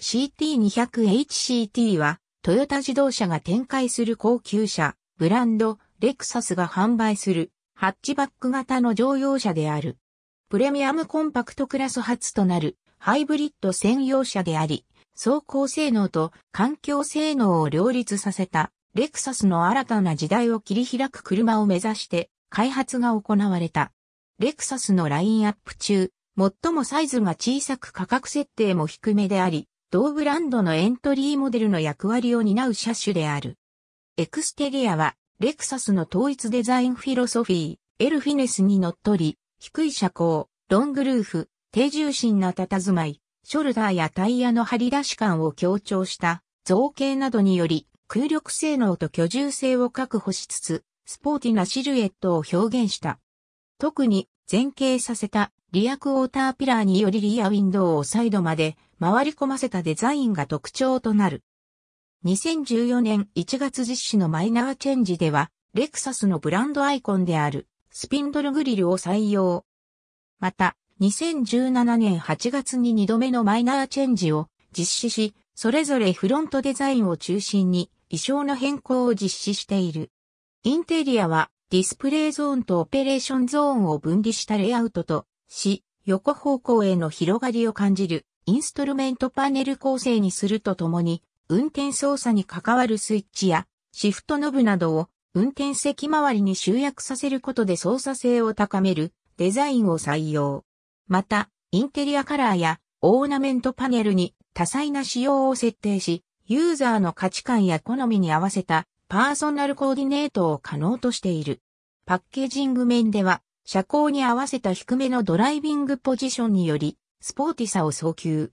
CT200HCT は、トヨタ自動車が展開する高級車、ブランド、レクサスが販売する、ハッチバック型の乗用車である。プレミアムコンパクトクラス初となる、ハイブリッド専用車であり、走行性能と環境性能を両立させた、レクサスの新たな時代を切り開く車を目指して、開発が行われた。レクサスのラインアップ中、最もサイズが小さく価格設定も低めであり、同ブランドのエントリーモデルの役割を担う車種である。エクステリアは、レクサスの統一デザインフィロソフィー、エルフィネスにのっとり、低い車高、ロングルーフ、低重心な佇まい、ショルダーやタイヤの張り出し感を強調した造形などにより空力性能と居住性を確保しつつ、スポーティなシルエットを表現した。特に前傾させたリアクォーターピラーによりリアウィンドウをサイドまで回り込ませたデザインが特徴となる。2014年1月実施のマイナーチェンジでは、レクサスのブランドアイコンであるスピンドルグリルを採用。また、2017年8月に2度目のマイナーチェンジを実施し、それぞれフロントデザインを中心に衣装の変更を実施している。インテリアはディスプレイゾーンとオペレーションゾーンを分離したレイアウトとし、横方向への広がりを感じるインストルメントパネル構成にするとともに、運転操作に関わるスイッチやシフトノブなどを運転席周りに集約させることで操作性を高めるデザインを採用。また、インテリアカラーやオーナメントパネルに多彩な仕様を設定し、ユーザーの価値観や好みに合わせたパーソナルコーディネートを可能としている。パッケージング面では、車高に合わせた低めのドライビングポジションにより、スポーティサを送球。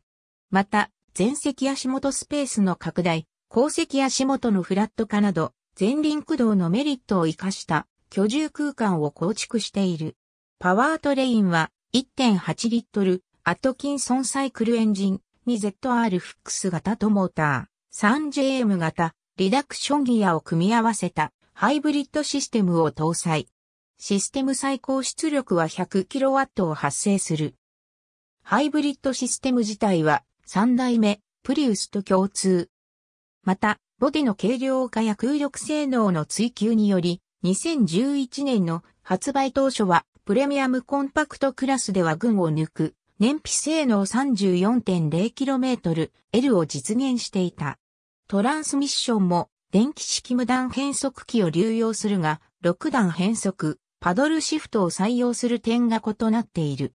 また、前席足元スペースの拡大、後席足元のフラット化など、前輪駆動のメリットを活かした居住空間を構築している。パワートレインは1.8リットル、アトキンソンサイクルエンジン、2ZR フックス型とモーター、3JM 型、リダクションギアを組み合わせたハイブリッドシステムを搭載。システム最高出力は 100kW を発生する。ハイブリッドシステム自体は3代目プリウスと共通。また、ボディの軽量化や空力性能の追求により、2011年の発売当初はプレミアムコンパクトクラスでは群を抜く燃費性能 34.0km L を実現していた。トランスミッションも電気式無段変速機を流用するが、6段変速、パドルシフトを採用する点が異なっている。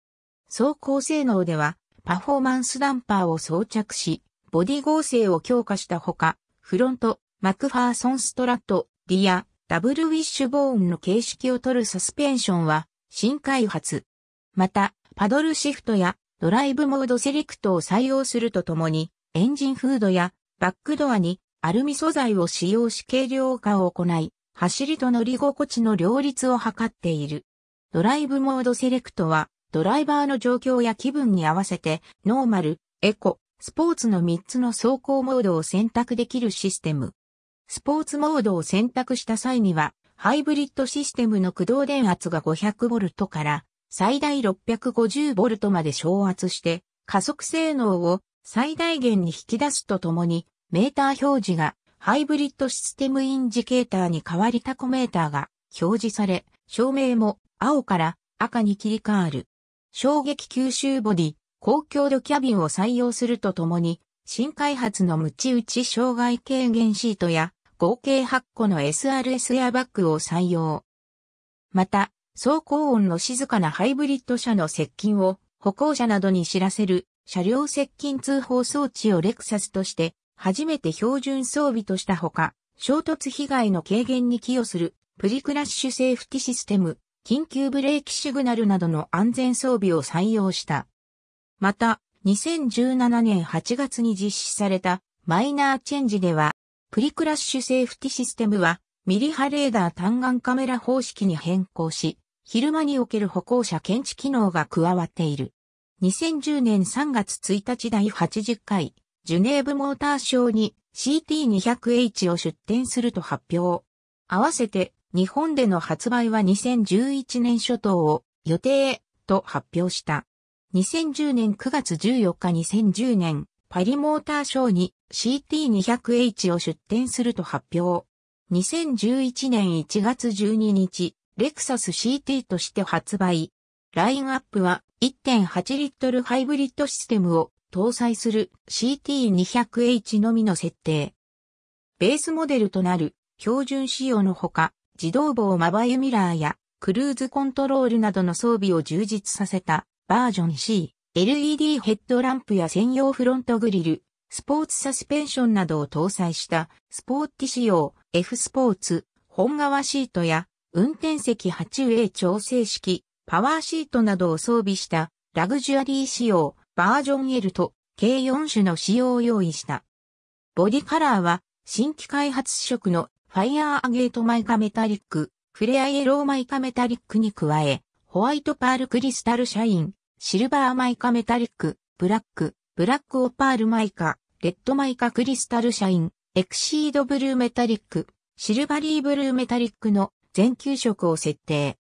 走行性能では、パフォーマンスダンパーを装着し、ボディ合成を強化したほか、フロント、マクファーソンストラット、リア、ダブルウィッシュボーンの形式を取るサスペンションは、新開発。また、パドルシフトやドライブモードセレクトを採用するとともに、エンジンフードやバックドアにアルミ素材を使用し軽量化を行い、走りと乗り心地の両立を図っている。ドライブモードセレクトはドライバーの状況や気分に合わせて、ノーマル、エコ、スポーツの3つの走行モードを選択できるシステム。スポーツモードを選択した際には、ハイブリッドシステムの駆動電圧が 500V から最大 650V まで昇圧して、加速性能を最大限に引き出すとともに、メーター表示がハイブリッドシステムインジケーターに代わりタコメーターが表示され、照明も青から赤に切り替わる。衝撃吸収ボディ、高強度キャビンを採用するとともに、新開発のムチ打ち障害軽減シートや合計8個の SRS エアバッグを採用。また、走行音の静かなハイブリッド車の接近を歩行者などに知らせる車両接近通報装置をレクサスとして初めて標準装備としたほか、衝突被害の軽減に寄与するプリクラッシュセーフティシステム緊急ブレーキシグナルなどの安全装備を採用した。また、2017年8月に実施されたマイナーチェンジでは、プリクラッシュセーフティシステムは、ミリ波レーダー単眼カメラ方式に変更し、昼間における歩行者検知機能が加わっている。2010年3月1日第80回、ジュネーブモーターショーに CT200H を出展すると発表。合わせて日本での発売は2011年初頭を予定と発表した。2010年9月14日2010年パリモーターショーに CT200H を出展すると発表。2011年1月12日、レクサス CT として発売。ラインアップは1.8リットルハイブリッドシステムを搭載する CT200H のみの設定。ベースモデルとなる標準仕様のほか、自動棒マバゆミラーやクルーズコントロールなどの装備を充実させたバージョン C、LED ヘッドランプや専用フロントグリル、スポーツサスペンションなどを搭載したスポーティ仕様 F スポーツ本革シートや運転席 8A 調整式パワーシートなどを装備したラグジュアリー仕様バージョン L と計4種の仕様を用意した。ボディカラーは新規開発色のファイヤーアゲートマイカメタリック、フレアイエローマイカメタリックに加え、ホワイトパールクリスタルシャイン、シルバーマイカメタリック、ブラック、ブラックオパールマイカ、レッドマイカクリスタルシャイン、エクシードブルーメタリック、シルバリーブルーメタリックの全球色を設定。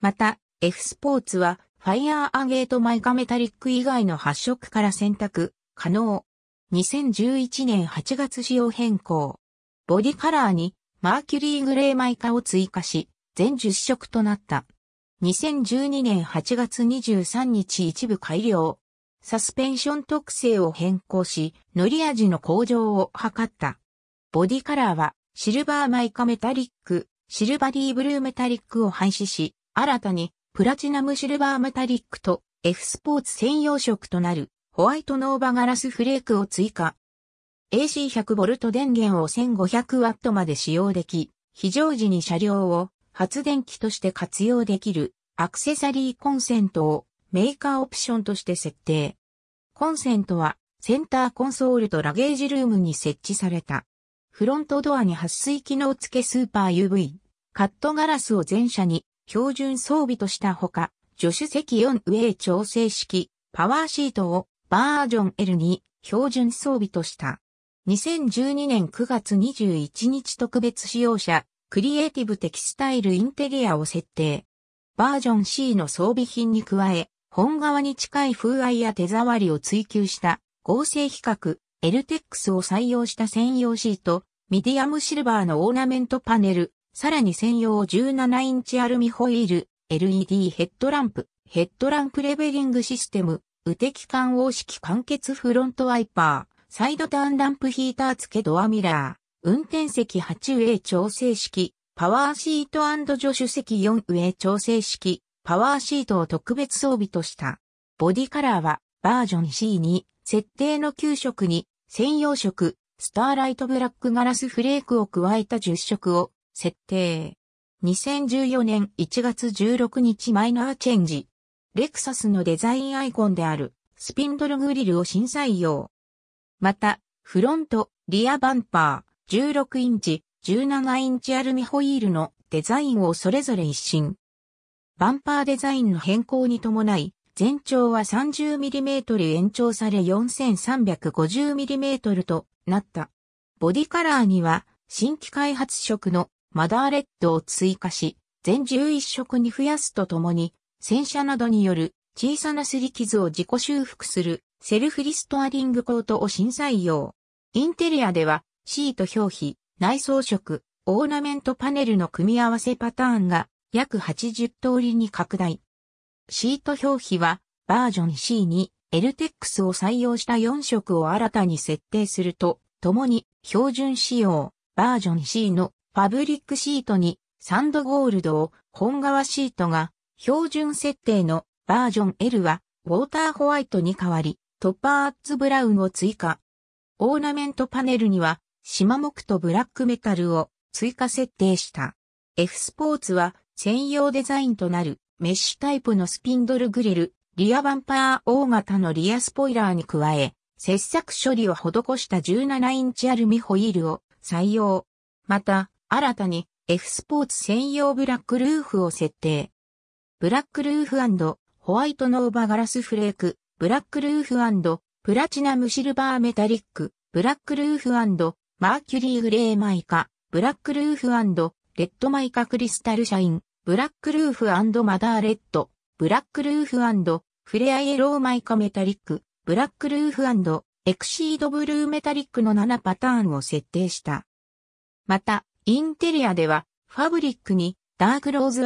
また、F スポーツは、ファイヤーアゲートマイカメタリック以外の発色から選択、可能。2011年8月仕様変更。ボディカラーにマーキュリーグレーマイカを追加し、全10色となった。2012年8月23日一部改良。サスペンション特性を変更し、乗り味の向上を図った。ボディカラーは、シルバーマイカメタリック、シルバリーブルーメタリックを廃止し、新たに、プラチナムシルバーメタリックと、F スポーツ専用色となる、ホワイトノーバガラスフレークを追加。AC100V 電源を 1500W まで使用でき、非常時に車両を発電機として活用できるアクセサリーコンセントをメーカーオプションとして設定。コンセントはセンターコンソールとラゲージルームに設置された。フロントドアに撥水機能付けスーパー UV、カットガラスを全車に標準装備としたほか、助手席4ウェイ調整式パワーシートをバージョン L に標準装備とした。2012年9月21日特別使用者、クリエイティブテキスタイルインテリアを設定。バージョン C の装備品に加え、本側に近い風合いや手触りを追求した合成比較、エルテックスを採用した専用シート、ミディアムシルバーのオーナメントパネル、さらに専用17インチアルミホイール、LED ヘッドランプ、ヘッドランプレベリングシステム、雨滴管応式完結フロントワイパー。サイドターンランプヒーター付けドアミラー、運転席8上調整式、パワーシート助手席4上調整式、パワーシートを特別装備とした。ボディカラーはバージョン C に設定の9色に専用色、スターライトブラックガラスフレークを加えた10色を設定。2014年1月16日マイナーチェンジ。レクサスのデザインアイコンであるスピンドルグリルを新採用。また、フロント、リアバンパー、16インチ、17インチアルミホイールのデザインをそれぞれ一新。バンパーデザインの変更に伴い、全長は 30mm 延長され 4350mm となった。ボディカラーには新規開発色のマダーレッドを追加し、全11色に増やすとともに、洗車などによる小さな擦り傷を自己修復するセルフリストアリングコートを新採用。インテリアでは、シート表皮、内装色、オーナメントパネルの組み合わせパターンが約80通りに拡大。シート表皮はバージョン C に LTEX を採用した4色を新たに設定すると、共に標準仕様バージョン C のファブリックシートにサンドゴールドを本革シートが標準設定のバージョン L はウォーターホワイトに変わり、トッパーアッツブラウンを追加。オーナメントパネルには、島木とブラックメタルを追加設定した。F スポーツは専用デザインとなるメッシュタイプのスピンドルグリル、リアバンパー大型のリアスポイラーに加え、切削処理を施した17インチアルミホイールを採用。また、新たに F スポーツ専用ブラックルーフを設定。ブラックルーフホワイトノーバガラスフレークブラックルーフプラチナムシルバーメタリック、ブラックルーフマーキュリーグレーマイカ、ブラックルーフレッドマイカクリスタルシャイン、ブラックルーフマダーレッド、ブラックルーフフレアイエローマイカメタリック、ブラックルーフエクシードブルーメタリックの7パターンを設定した。また、インテリアでは、ファブリックに、ダークローズ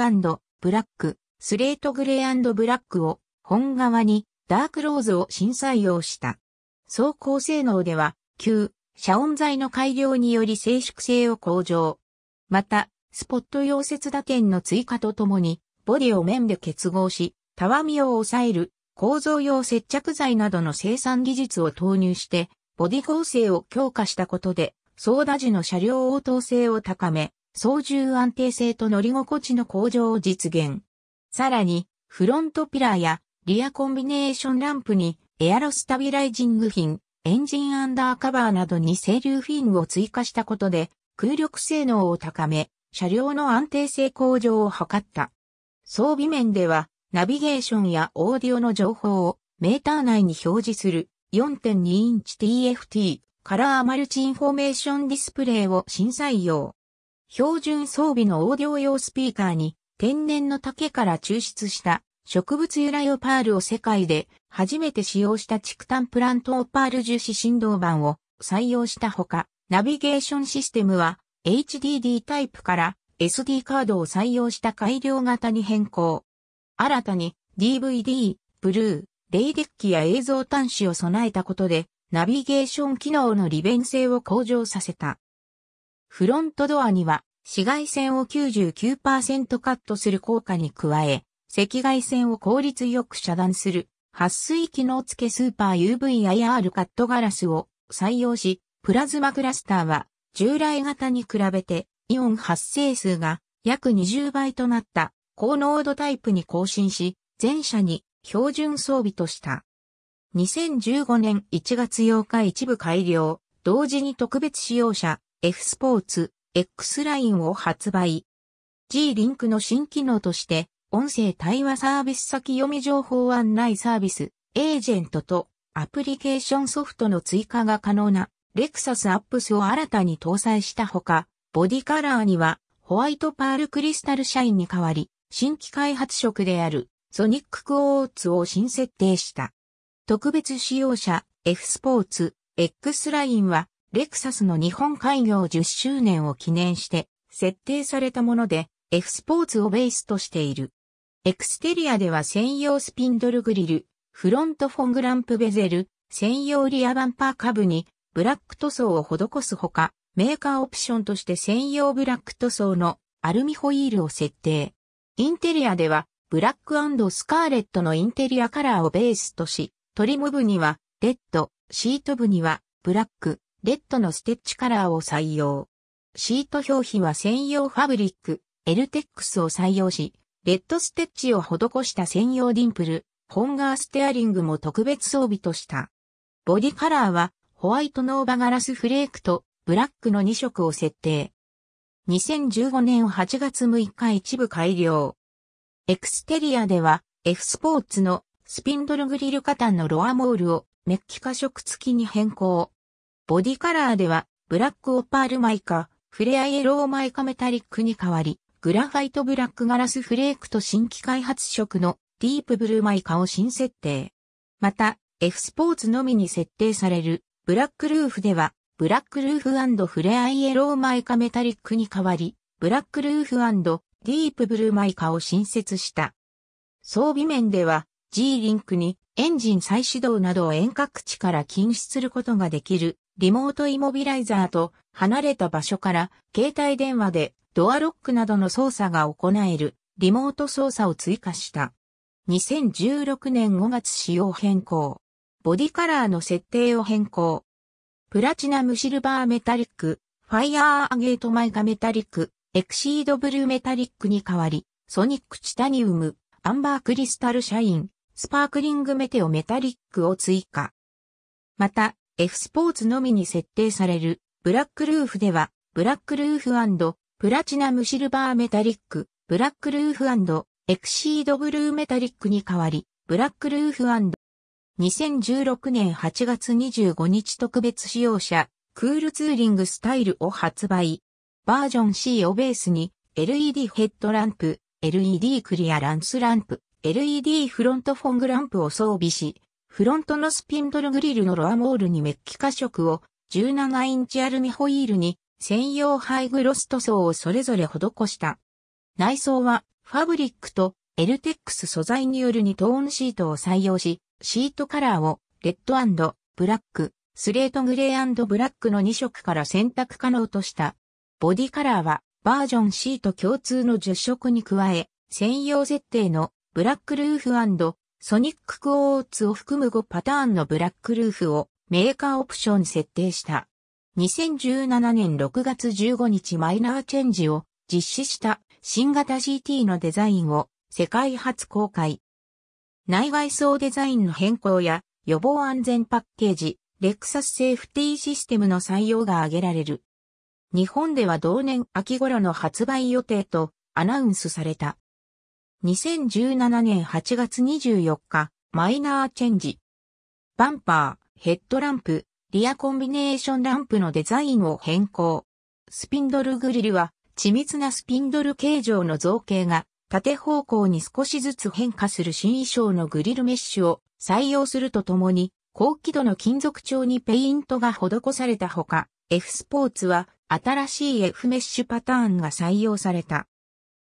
ブラック、スレートグレーブラックを、本側に、ダークローズを新採用した。走行性能では、旧、遮音材の改良により静粛性を向上。また、スポット溶接打点の追加とともに、ボディを面で結合し、たわみを抑える構造用接着剤などの生産技術を投入して、ボディ構成を強化したことで、操舵時の車両応答性を高め、操縦安定性と乗り心地の向上を実現。さらに、フロントピラーやリアコンビネーションランプに、エアロスタビライジングフィン、エンジンアンダーカバーなどに整流フィンを追加したことで、空力性能を高め、車両の安定性向上を図った。装備面では、ナビゲーションやオーディオの情報をメーター内に表示する4.2インチ TFT カラーマルチインフォメーションディスプレイを新採用。標準装備のオーディオ用スピーカーに天然の竹から抽出した植物由来オパールを世界で初めて使用した畜炭プラントオパール樹脂振動板を採用したほか、ナビゲーションシステムは HDD タイプから SD カードを採用した改良型に変更。新たに DVD、ブルー、レイデッキや映像端子を備えたことで、ナビゲーション機能の利便性を向上させた。フロントドアには紫外線を99%カットする効果に加え、赤外線を効率よく遮断する、撥水機能付けスーパー UVIR カットガラスを採用し、プラズマクラスターは従来型に比べてイオン発生数が約20倍となった高濃度タイプに更新し、全社に標準装備とした。2015年1月8日一部改良、同時に特別使用者 F スポーツ X ラインを発売。G リンクの新機能として音声対話サービス先読み情報案内サービス、エージェントとアプリケーションソフトの追加が可能なレクサスアップスを新たに搭載したほか、ボディカラーにはホワイトパールクリスタルシャインに代わり、新規開発色であるソニッククオーツを新設定した。特別使用者 F スポーツ X ラインはレクサスの日本開業10周年を記念して設定されたもので F スポーツをベースとしている。エクステリアでは専用スピンドルグリル、フロントフォングランプベゼル、専用リアバンパー下部にブラック塗装を施すほか、メーカーオプションとして専用ブラック塗装のアルミホイールを設定。インテリアではブラックスカーレットのインテリアカラーをベースとし、トリム部にはレッド、シート部にはブラック、レッドのステッチカラーを採用。シート表皮は専用ファブリック、エルテックスを採用し、レッドステッチを施した専用ディンプル、ホンガーステアリングも特別装備とした。ボディカラーはホワイトノーバガラスフレークとブラックの2色を設定。2015年8月6日一部改良。エクステリアでは F スポーツのスピンドルグリルカタンのロアモールをメッキ化色付きに変更。ボディカラーではブラックオパールマイカ、フレアイエローマイカメタリックに変わり、グラファイトブラックガラスフレークと新規開発色のディープブルーマイカを新設定。また、F スポーツのみに設定されるブラックルーフでは、ブラックルーフフレアイエローマイカメタリックに代わり、ブラックルーフディープブルーマイカを新設した。装備面では、G リンクにエンジン再始動などを遠隔地から禁止することができるリモートイモビライザーと離れた場所から携帯電話でドアロックなどの操作が行えるリモート操作を追加した。2016年5月仕様変更。ボディカラーの設定を変更。プラチナムシルバーメタリック、ファイアーアゲートマイカメタリック、エクシードブルーメタリックに変わり、ソニックチタニウム、アンバークリスタルシャイン、スパークリングメテオメタリックを追加。また、F スポーツのみに設定されるブラックルーフでは、ブラックルーフプラチナムシルバーメタリック、ブラックルーフエクシードブルーメタリックに変わり、ブラックルーフ2016年8月25日特別使用車、クールツーリングスタイルを発売。バージョン C をベースに、LED ヘッドランプ、LED クリアランスランプ、LED フロントフォングランプを装備し、フロントのスピンドルグリルのロアモールにメッキ化色を17インチアルミホイールに専用ハイグロス塗装をそれぞれ施した。内装はファブリックとエルテックス素材による2トーンシートを採用し、シートカラーをレッドブラック、スレートグレーブラックの2色から選択可能とした。ボディカラーはバージョンシート共通の10色に加え、専用設定のブラックルーフソニッククォーツを含む5パターンのブラックルーフをメーカーオプションに設定した。2017年6月15日マイナーチェンジを実施した新型 GT のデザインを世界初公開。内外装デザインの変更や予防安全パッケージ、レクサスセーフティーシステムの採用が挙げられる。日本では同年秋頃の発売予定とアナウンスされた。2017年8月24日、マイナーチェンジ。バンパー、ヘッドランプ、リアコンビネーションランプのデザインを変更。スピンドルグリルは緻密なスピンドル形状の造形が縦方向に少しずつ変化する新衣装のグリルメッシュを採用するとともに高輝度の金属調にペイントが施されたほか、F スポーツは新しい F メッシュパターンが採用された。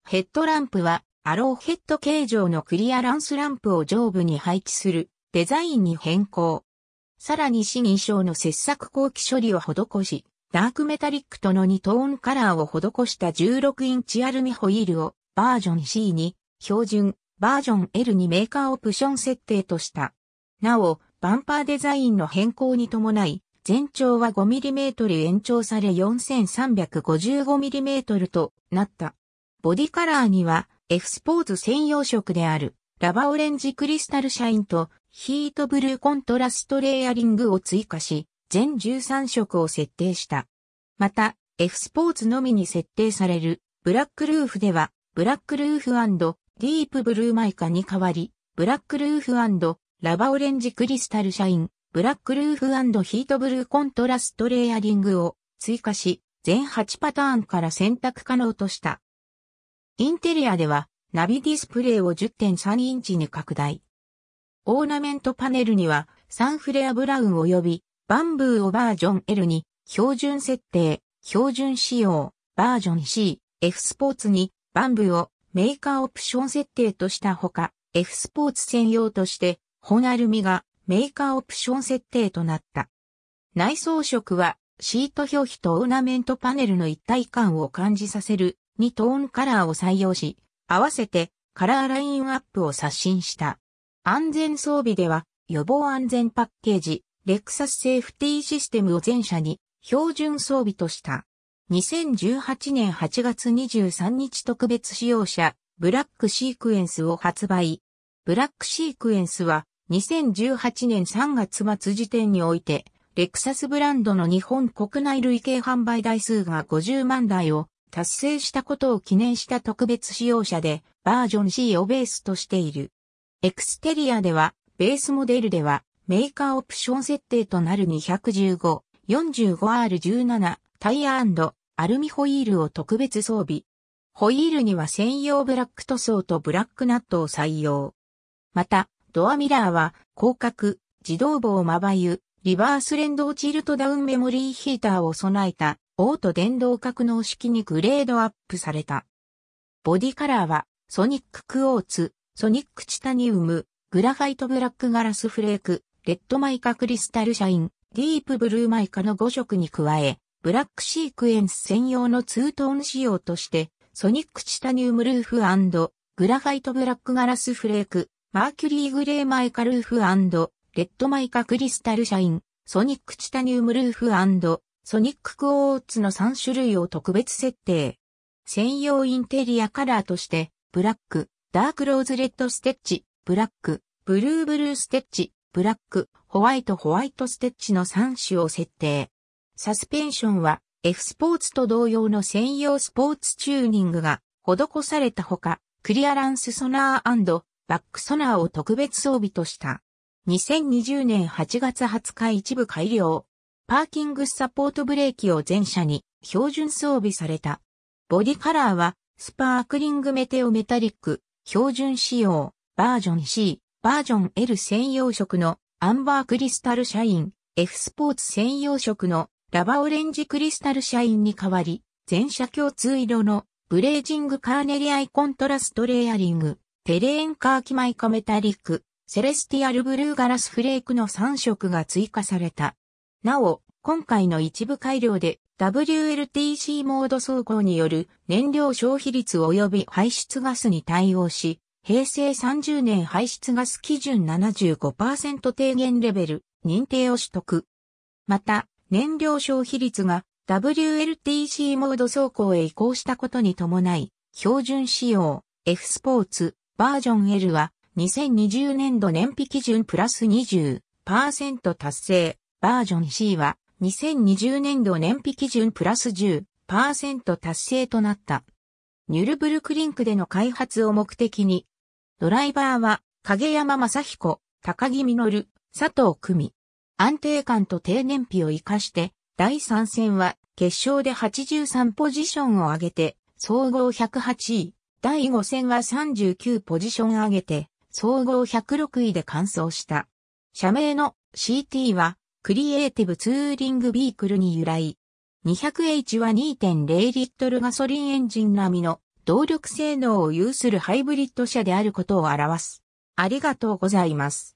ヘッドランプはアローヘッド形状のクリアランスランプを上部に配置するデザインに変更。さらに死認証の切削後期処理を施し、ダークメタリックとの2トーンカラーを施した16インチアルミホイールをバージョン C に標準バージョン L にメーカーオプション設定とした。なお、バンパーデザインの変更に伴い、全長は 5mm 延長され 4355mm となった。ボディカラーには F スポーツ専用色であるラバオレンジクリスタルシャインとヒートブルーコントラストレイヤリングを追加し、全13色を設定した。また、F スポーツのみに設定される、ブラックルーフでは、ブラックルーフディープブルーマイカに代わり、ブラックルーフラバオレンジクリスタルシャイン、ブラックルーフヒートブルーコントラストレイヤリングを追加し、全8パターンから選択可能とした。インテリアでは、ナビディスプレイを10.3インチに拡大。オーナメントパネルには、サンフレアブラウン及び、バンブーをバージョン L に、標準設定、標準仕様、バージョン C、F スポーツに、バンブーをメーカーオプション設定としたほか、F スポーツ専用として、本アルミがメーカーオプション設定となった。内装色は、シート表皮とオーナメントパネルの一体感を感じさせる2トーンカラーを採用し、合わせてカラーラインアップを刷新した。安全装備では、予防安全パッケージ、レクサスセーフティーシステムを全社に標準装備とした。2018年8月23日特別使用者、ブラックシークエンスを発売。ブラックシークエンスは、2018年3月末時点において、レクサスブランドの日本国内累計販売台数が50万台を達成したことを記念した特別使用車で、バージョン C をベースとしている。エクステリアでは、ベースモデルでは、メーカーオプション設定となる 215-45R17 タイヤアルミホイールを特別装備。ホイールには専用ブラック塗装とブラックナットを採用。また、ドアミラーは、広角、自動棒まばゆ、リバース連動チルトダウンメモリーヒーターを備えた、オート電動格納式にグレードアップされた。ボディカラーは、ソニッククオーツ、ソニックチタニウム、グラファイトブラックガラスフレーク、レッドマイカクリスタルシャイン、ディープブルーマイカの5色に加え、ブラックシークエンス専用のツートーン仕様として、ソニックチタニウムルーフグラファイトブラックガラスフレーク、マーキュリーグレーマイカルーフレッドマイカクリスタルシャイン、ソニックチタニウムルーフソニッククオーツの3種類を特別設定。専用インテリアカラーとして、ブラック、ダークローズレッドステッチ、ブラック、ブルーブルーステッチ、ブラック、ホワイトホワイトステッチの3種を設定。サスペンションは F スポーツと同様の専用スポーツチューニングが施されたほか、クリアランスソナーバックソナーを特別装備とした。2020年8月20日一部改良。パーキングサポートブレーキを全車に標準装備された。ボディカラーはスパークリングメテオメタリック、標準仕様、バージョン C、バージョン L 専用色のアンバークリスタルシャイン、F スポーツ専用色のラバオレンジクリスタルシャインに代わり、全車共通色のブレージングカーネリアイコントラストレイヤリング、テレーンカーキマイカメタリック、セレスティアルブルーガラスフレークの3色が追加された。なお、今回の一部改良で WLTC モード走行による燃料消費率及び排出ガスに対応し、平成30年排出ガス基準75%低減レベル認定を取得。また、燃料消費率が WLTC モード走行へ移行したことに伴い、標準仕様 F スポーツバージョン L は2020年度燃費基準プラス20%達成、バージョン C は2020年度燃費基準プラス10%達成となった。ニュルブルクリンクでの開発を目的に、ドライバーは影山正彦、高木実、佐藤久美。安定感と低燃費を活かして、第3戦は決勝で83ポジションを上げて、総合108位。第5戦は39ポジション上げて、総合106位で完走した。社名の CT はクリエイティブツーリングビークルに由来。200H は2.0リットルガソリンエンジン並みの動力性能を有するハイブリッド車であることを表す。ありがとうございます。